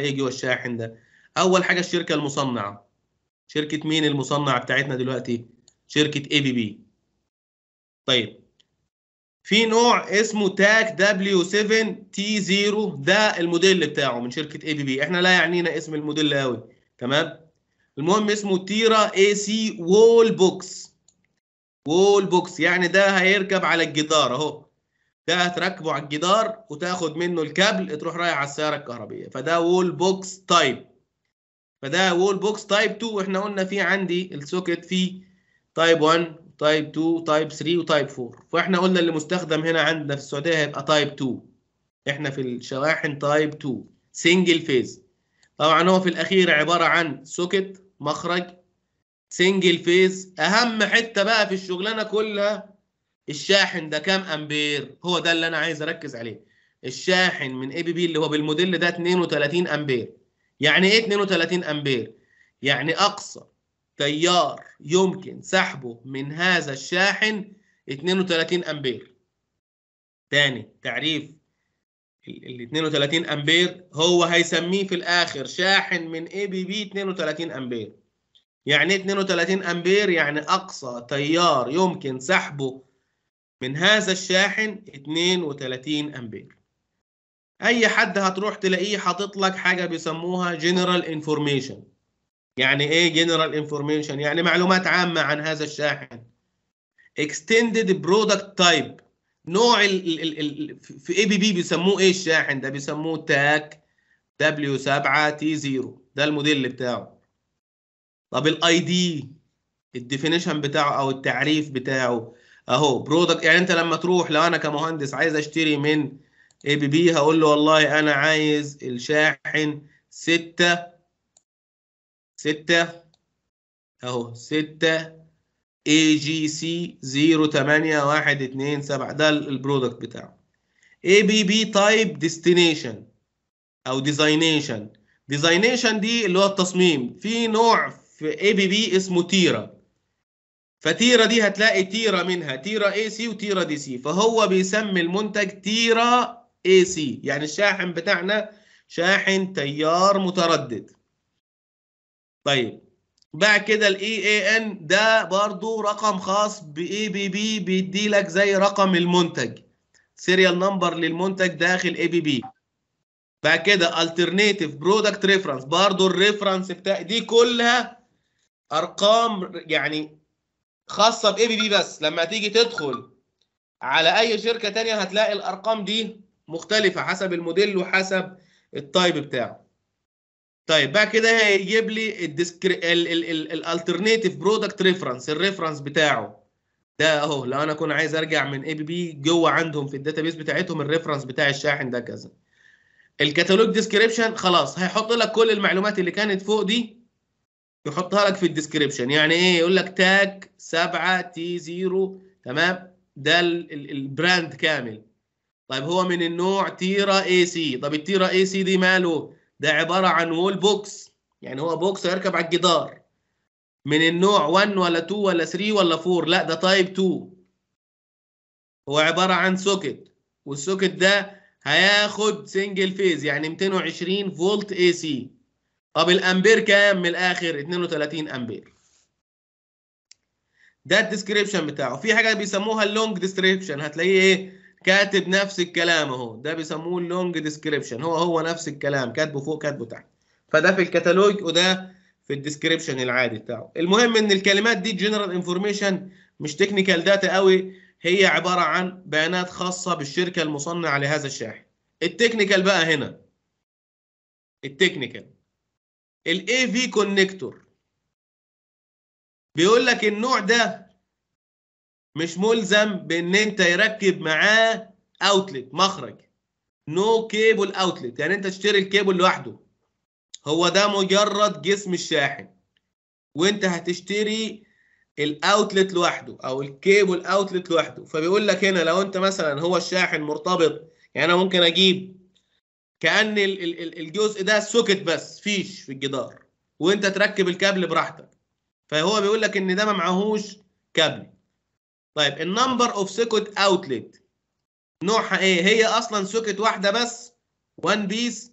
اللاهي والشاحن ده اول حاجه الشركه المصنعه شركه مين المصنعه بتاعتنا دلوقتي شركه اي بي بي طيب في نوع اسمه تاك دبليو 7 تي 0 ده الموديل بتاعه من شركه اي بي بي احنا لا يعنينا اسم الموديل قوي تمام المهم اسمه تيرا اي سي وول بوكس وول بوكس يعني ده هيركب على الجدار اهو ده هتركبه على الجدار وتاخد منه الكابل تروح رايح على السياره الكهربيه فده وول بوكس تايب فده وول بوكس تايب 2 واحنا قلنا في عندي السوكت في تايب 1 تايب 2 تايب 3 وتايب 4 فاحنا قلنا اللي مستخدم هنا عندنا في السعوديه هيبقى تايب 2 احنا في الشواحن تايب 2 سنجل فيز طبعا هو في الاخير عباره عن سوكت مخرج سنجل فيز اهم حته بقى في الشغلانه كلها الشاحن ده كام امبير هو ده اللي انا عايز اركز عليه الشاحن من اي بي بي اللي هو بالموديل ده 32 امبير يعني ايه 32 امبير يعني اقصى تيار يمكن سحبه من هذا الشاحن 32 امبير تاني تعريف ال 32 امبير هو هيسميه في الاخر شاحن من اي بي بي 32 امبير يعني ايه 32 امبير يعني اقصى تيار يمكن سحبه من هذا الشاحن 32 امبير اي حد هتروح تلاقيه حاطط لك حاجه بيسموها جنرال انفورميشن يعني ايه جنرال انفورميشن يعني معلومات عامه عن هذا الشاحن اكستندد برودكت تايب نوع ال ال ال في اي بي بي بيسموه ايه الشاحن ده بيسموه تاك دبليو 7 تي 0 ده الموديل بتاعه طب الاي دي الديفينيشن بتاعه او التعريف بتاعه اهو برودكت يعني انت لما تروح لو انا كمهندس عايز اشتري من اي بي بي هقول له والله انا عايز الشاحن 6 6 اهو 6 اي جي سي 0 8 1 2 7 ده البرودكت بتاعه اي بي بي تايب ديستنيشن او ديزاينيشن ديزاينيشن دي اللي هو التصميم في نوع في اي بي بي اسمه تيرا فتيرة دي هتلاقي تيرة منها تيرة اي سي وتيرة دي سي فهو بيسمي المنتج تيرة اي سي يعني الشاحن بتاعنا شاحن تيار متردد طيب بعد كده الاي اي e ان ده برضو رقم خاص باي بي بي بيدي لك زي رقم المنتج سيريال نمبر للمنتج داخل اي بي بي بعد كده الترنيتيف برودكت ريفرنس برضو الريفرنس بتاع دي كلها ارقام يعني خاصه باي بي بي بس لما تيجي تدخل على اي شركه تانية هتلاقي الارقام دي مختلفه حسب الموديل وحسب التايب بتاعه طيب بقى كده هيجيب لي الالترناتيف برودكت ريفرنس الريفرنس بتاعه ده اهو لو انا كنت عايز ارجع من اي بي بي جوه عندهم في الداتابيس بتاعتهم الريفرنس بتاع الشاحن ده كذا الكتالوج ديسكريبشن خلاص هيحط لك كل المعلومات اللي كانت فوق دي يحطها لك في الديسكربشن يعني ايه يقول لك تاج 7 تي 0 تمام ده البراند كامل طيب هو من النوع تيرا اي سي طب التيرا اي سي دي ماله ده عباره عن وول بوكس يعني هو بوكس هيركب على الجدار من النوع 1 ولا 2 ولا 3 ولا 4 لا ده تايب 2 هو عباره عن سوكت والسوكت ده هياخد سنجل فيز يعني 220 فولت اي سي طب الامبير كام من الاخر 32 امبير ده الديسكريبشن بتاعه في حاجه بيسموها اللونج ديسكريبشن هتلاقيه ايه كاتب نفس الكلام اهو ده بيسموه اللونج ديسكريبشن هو هو نفس الكلام كاتبه فوق كاتبه تحت فده في الكتالوج وده في الديسكريبشن العادي بتاعه المهم ان الكلمات دي جنرال انفورميشن مش تكنيكال داتا قوي هي عباره عن بيانات خاصه بالشركه المصنعه لهذا الشاحن التكنيكال بقى هنا التكنيكال الاي في كونكتور بيقول لك النوع ده مش ملزم بان انت يركب معاه اوتلت مخرج نو كيبل اوتلت يعني انت تشتري الكيبل لوحده هو ده مجرد جسم الشاحن وانت هتشتري الاوتلت لوحده او الكيبل اوتلت لوحده فبيقول لك هنا لو انت مثلا هو الشاحن مرتبط يعني انا ممكن اجيب كان الجزء ده سوكت بس فيش في الجدار وانت تركب الكابل براحتك فهو بيقول لك ان ده ما معهوش كابل طيب النمبر اوف سوكت اوتلت نوعها ايه هي اصلا سوكت واحده بس وان بيس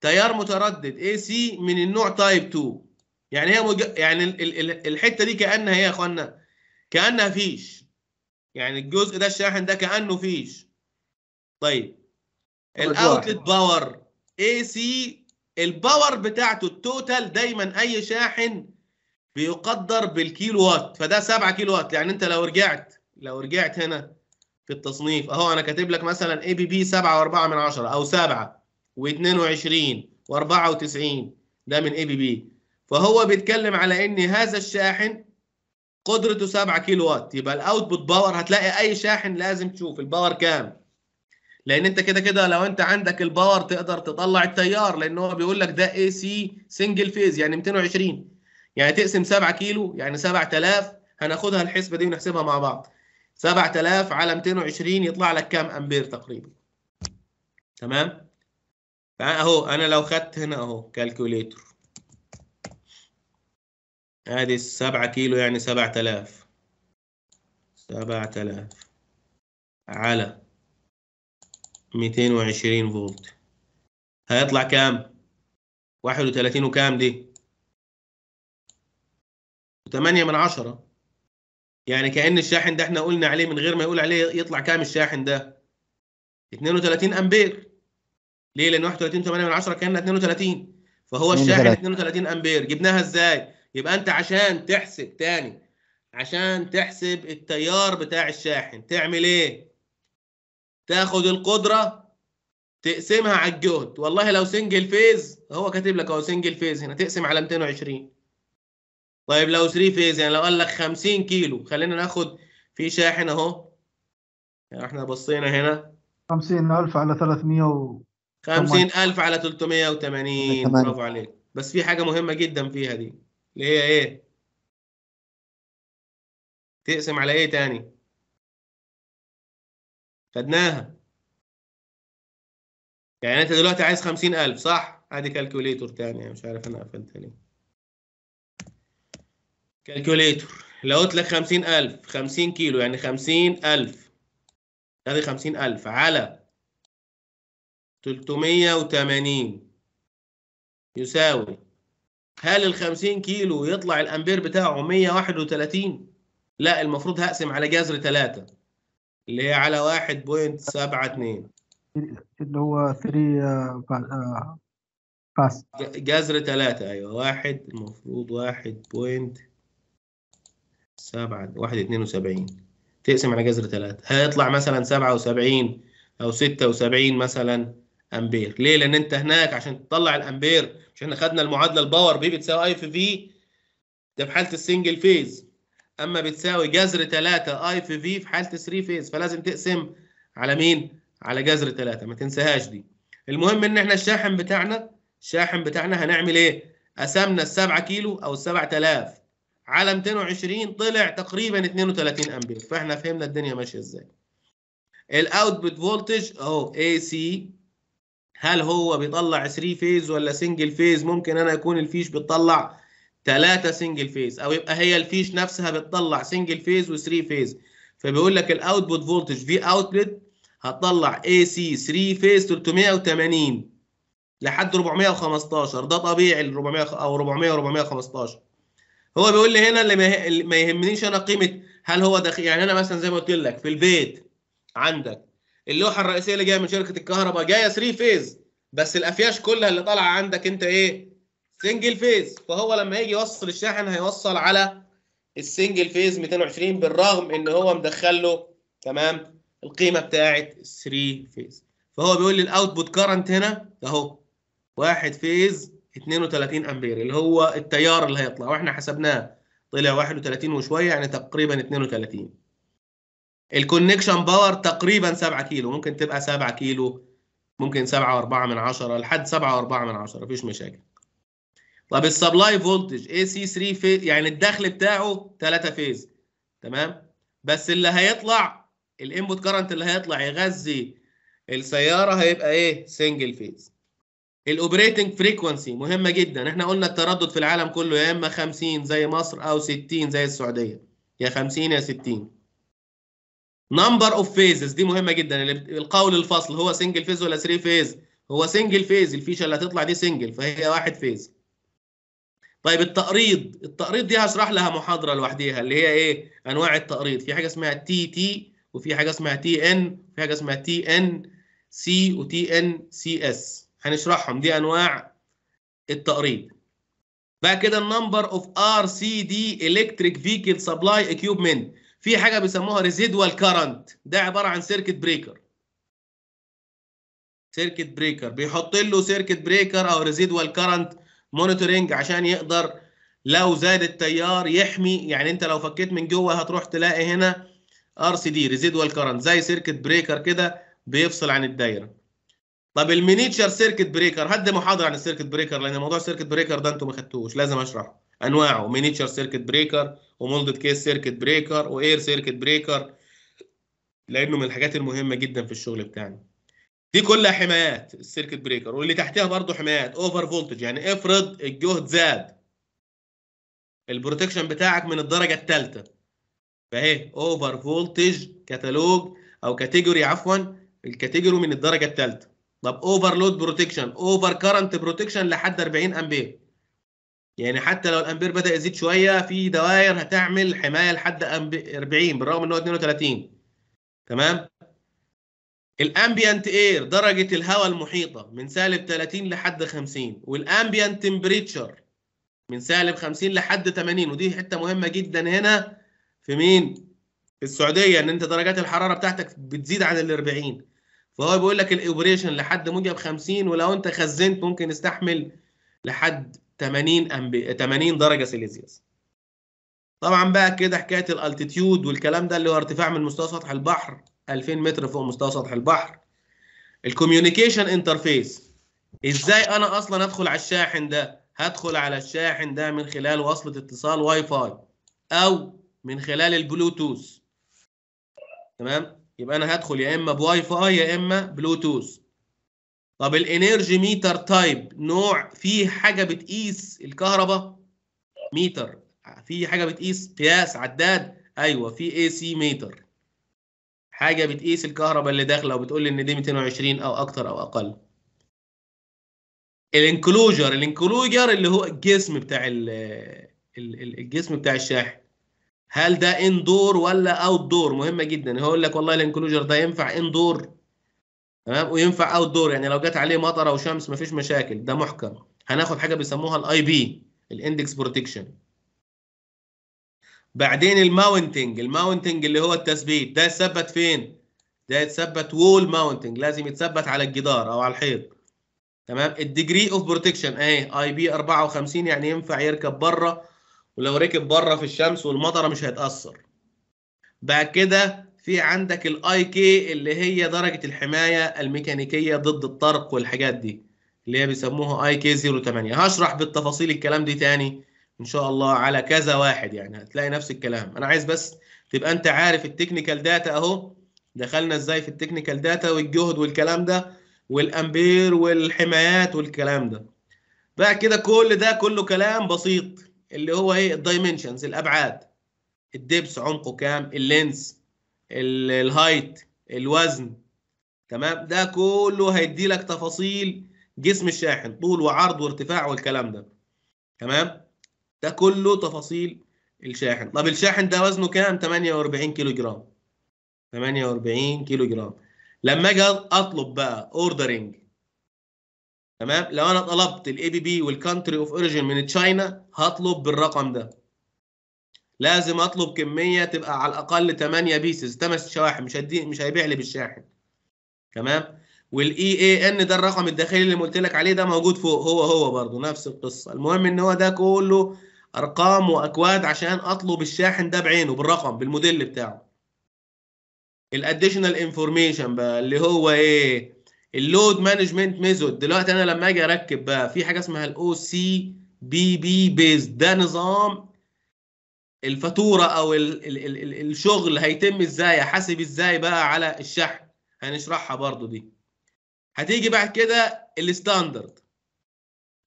تيار متردد اي سي من النوع تايب 2 يعني هي مج... يعني ال... ال... الحته دي كانها ايه يا اخوانا كانها فيش يعني الجزء ده الشاحن ده كانه فيش طيب الاوتلت باور اي سي الباور بتاعته التوتال دايما اي شاحن بيقدر بالكيلو وات فده 7 كيلو وات يعني انت لو رجعت لو رجعت هنا في التصنيف اهو انا كاتب لك مثلا اي بي بي 7.4 من 10 او 7 و22 و94 ده من اي بي بي فهو بيتكلم على ان هذا الشاحن قدرته 7 كيلو وات يبقى الاوتبوت باور هتلاقي اي شاحن لازم تشوف الباور كام لان انت كده كده لو انت عندك الباور تقدر تطلع التيار لان هو بيقول لك ده اي سي سنجل فيز يعني 220 يعني تقسم 7 كيلو يعني 7000 هناخدها الحسبه دي ونحسبها مع بعض 7000 على 220 يطلع لك كام امبير تقريبا تمام اهو انا لو خدت هنا اهو كالكوليتر ادي 7 كيلو يعني 7000 7000 على 220 فولت هيطلع كام 31 وكام دي 8 من عشرة يعني كأن الشاحن ده احنا قلنا عليه من غير ما يقول عليه يطلع كام الشاحن ده 32 امبير ليه لان 31 8 من 10 كانها 32 فهو الشاحن 32 امبير جبناها ازاي يبقى انت عشان تحسب تاني عشان تحسب التيار بتاع الشاحن تعمل ايه تاخد القدره تقسمها على الجهد والله لو سنجل فيز هو كاتب لك اهو سنجل فيز هنا تقسم على 220 طيب لو 3 فيز يعني لو قال لك 50 كيلو خلينا ناخد في شاحن اهو يعني احنا بصينا هنا 50000 على 300 و 50000 على 380 برافو عليك بس في حاجه مهمه جدا فيها دي اللي هي ايه تقسم على ايه تاني خدناها يعني انت دلوقتي عايز 50000 صح ادي كالكوليتور تاني يعني مش عارف انا قفلتها ليه كالكوليتور لو قلت لك 50000 50 كيلو يعني 50000 ادي 50000 على 380 يساوي هل ال 50 كيلو يطلع الامبير بتاعه 131 لا المفروض هقسم على جذر 3 اللي هي على 1.72 اللي هو 3 باس آه، آه، جذر 3 ايوه 1 المفروض 1. 72 واحد تقسم على جذر 3 هيطلع مثلا 77 أو 76 مثلا أمبير ليه؟ لأن أنت هناك عشان تطلع الأمبير مش احنا خدنا المعادلة الباور بي بتساوي أي في في ده في حالة السنجل فيز اما بتساوي جذر 3 اي في في في حاله 3 فيز فلازم تقسم على مين على جذر 3 ما تنساهاش دي المهم ان احنا الشاحن بتاعنا الشاحن بتاعنا هنعمل ايه قسمنا ال 7 كيلو او ال 7000 على 220 طلع تقريبا 32 امبير فاحنا فهمنا الدنيا ماشيه ازاي الاوتبوت فولتج اهو اي سي هل هو بيطلع 3 فيز ولا سنجل فيز ممكن انا يكون الفيش بتطلع ثلاثه سنجل فيز او يبقى هي الفيش نفسها بتطلع سنجل فيز وثري فيز فبيقول لك الاوتبوت فولتج في اوتلت هتطلع اي سي 3 فيز 380 لحد 415 ده طبيعي 400 او 400 415 هو بيقول لي هنا اللي ما يهمنيش انا قيمه هل هو داخل يعني انا مثلا زي ما قلت لك في البيت عندك اللوحه الرئيسيه اللي جايه من شركه الكهرباء جايه 3 فيز بس الافياش كلها اللي طالعه عندك انت ايه سنجل فيز فهو لما هيجي يوصل الشاحن هيوصل على السنجل فيز 220 بالرغم ان هو مدخل له تمام القيمه بتاعه 3 فيز فهو بيقول لي الاوتبوت كارنت هنا اهو واحد فيز 32 امبير اللي هو التيار اللي هيطلع واحنا حسبناه طلع 31 وشويه يعني تقريبا 32 الكونكشن باور تقريبا 7 كيلو ممكن تبقى 7 كيلو ممكن 7.4 من 10 لحد 7.4 من 10 مفيش مشاكل طب السبلاي فولتج اي سي 3 فيز يعني الدخل بتاعه 3 فيز تمام بس اللي هيطلع الانبوت كرنت اللي هيطلع يغذي السياره هيبقى ايه سنجل فيز الاوبريتنج فريكونسي مهمه جدا احنا قلنا التردد في العالم كله يا اما 50 زي مصر او 60 زي السعوديه يا 50 يا 60 نمبر اوف فيزز دي مهمه جدا القول الفصل هو سنجل فيز ولا 3 فيز هو سنجل فيز الفيشه اللي هتطلع دي سنجل فهي واحد فيز طيب التقريض التقريض دي هشرح لها محاضره لوحديها اللي هي ايه انواع التقريض في حاجه اسمها تي تي وفي حاجه اسمها تي ان وفي حاجه اسمها تي ان سي وتي ان سي اس هنشرحهم دي انواع التقريض بقى كده النمبر اوف ار سي دي الكتريك فيكل سبلاي اكيوبمنت في حاجه بيسموها ريزيدوال كارنت ده عباره عن سيركت بريكر سيركت بريكر بيحط له سيركت بريكر او ريزيدوال كارنت مونيتورنج عشان يقدر لو زاد التيار يحمي يعني انت لو فكيت من جوه هتروح تلاقي هنا ار سي دي ريزيدوال كرنت زي سيركت بريكر كده بيفصل عن الدايره طب المينيتشر سيركت بريكر هدي محاضره عن السيركت بريكر لان موضوع السيركت بريكر ده انتوا ما خدتوش لازم اشرحه انواعه مينيتشر سيركت بريكر ومولدد كيس سيركت بريكر واير سيركت بريكر لانه من الحاجات المهمه جدا في الشغل بتاعنا دي كلها حمايات السيركت بريكر واللي تحتها برضه حمايات اوفر فولتج يعني افرض الجهد زاد البروتكشن بتاعك من الدرجه الثالثه فاهي اوفر فولتج كتالوج او كاتيجوري عفوا الكاتيجوري من الدرجه الثالثه طب اوفر لود بروتكشن اوفر كارنت بروتكشن لحد 40 امبير يعني حتى لو الامبير بدا يزيد شويه في دوائر هتعمل حمايه لحد 40 بالرغم ان هو 32 تمام الامبيانت اير درجه الهواء المحيطه من سالب 30 لحد 50 والامبيانت تمبريتشر من سالب 50 لحد 80 ودي حته مهمه جدا هنا في مين في السعوديه ان انت درجات الحراره بتاعتك بتزيد عن ال 40 فهو بيقول لك الاوبريشن لحد موجب 50 ولو انت خزنت ممكن يستحمل لحد 80 أمبي... 80 درجه سيليزيوس طبعا بقى كده حكايه الالتيتيود والكلام ده اللي هو ارتفاع من مستوى سطح البحر 2000 متر فوق مستوى سطح البحر الكوميونيكيشن انترفيس ازاي انا اصلا ادخل على الشاحن ده هدخل على الشاحن ده من خلال وصله اتصال واي فاي او من خلال البلوتوث تمام يبقى انا هدخل يا اما بواي فاي يا اما بلوتوث طب الانرجي ميتر تايب نوع فيه حاجه بتقيس الكهرباء ميتر في حاجه بتقيس قياس عداد ايوه في اي سي ميتر حاجه بتقيس الكهرباء اللي داخله وبتقول لي ان دي 220 او اكتر او اقل الانكلوجر الانكلوجر اللي هو الجسم بتاع الجسم بتاع الشاحن هل ده اندور ولا اوت دور مهمه جدا يقول لك والله الانكلوجر ده ينفع اندور تمام وينفع اوت دور يعني لو جت عليه مطره وشمس مفيش مشاكل ده محكم هناخد حاجه بيسموها الاي بي الاندكس بروتكشن بعدين الماونتنج الماونتنج اللي هو التثبيت ده يتثبت فين ده يتثبت وول ماونتنج لازم يتثبت على الجدار او على الحيط تمام الديجري اوف بروتكشن اهي اي بي 54 يعني ينفع يركب بره ولو ركب بره في الشمس والمطره مش هيتاثر بعد كده في عندك الاي كي اللي هي درجه الحمايه الميكانيكيه ضد الطرق والحاجات دي اللي هي بيسموها اي كي 08 هشرح بالتفاصيل الكلام دي تاني ان شاء الله على كذا واحد يعني هتلاقي نفس الكلام انا عايز بس تبقى انت عارف التكنيكال داتا اهو دخلنا ازاي في التكنيكال داتا والجهد والكلام ده والامبير والحمايات والكلام ده بقى كده كل ده كله كلام بسيط اللي هو ايه الدايمنشنز الابعاد الدبس عمقه كام اللينز الهايت الوزن تمام ده كله هيدي لك تفاصيل جسم الشاحن طول وعرض وارتفاع والكلام ده تمام ده كله تفاصيل الشاحن طب الشاحن ده وزنه كام 48 كيلو جرام 48 كيلو جرام لما اجي اطلب بقى اوردرنج تمام لو انا طلبت الاي بي بي والكانتري اوف اوريجين من تشاينا هطلب بالرقم ده لازم اطلب كميه تبقى على الاقل 8 بيسز 8 شواحن مش هدي مش هيبيع لي بالشاحن تمام والاي اي e ان ده الرقم الداخلي اللي قلت لك عليه ده موجود فوق هو هو برضه نفس القصه المهم ان هو ده كله ارقام واكواد عشان اطلب الشاحن ده بعينه بالرقم بالموديل بتاعه الاديشنال انفورميشن بقى اللي هو ايه اللود مانجمنت ميثود دلوقتي انا لما اجي اركب بقى في حاجه اسمها الاو سي بي بي بيز ده نظام الفاتوره او الـ الـ الـ الـ الشغل هيتم ازاي احاسب ازاي بقى على الشحن هنشرحها برضو دي هتيجي بعد كده الستاندرد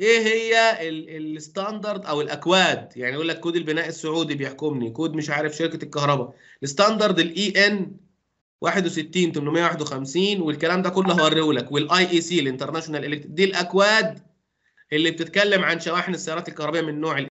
ايه هي الستاندرد او الاكواد يعني يقول لك كود البناء السعودي بيحكمني كود مش عارف شركه الكهرباء الستاندرد الاي ان 61 851 والكلام ده كله هوريه لك والاي اي سي الانترناشونال دي الاكواد اللي بتتكلم عن شواحن السيارات الكهربائيه من نوع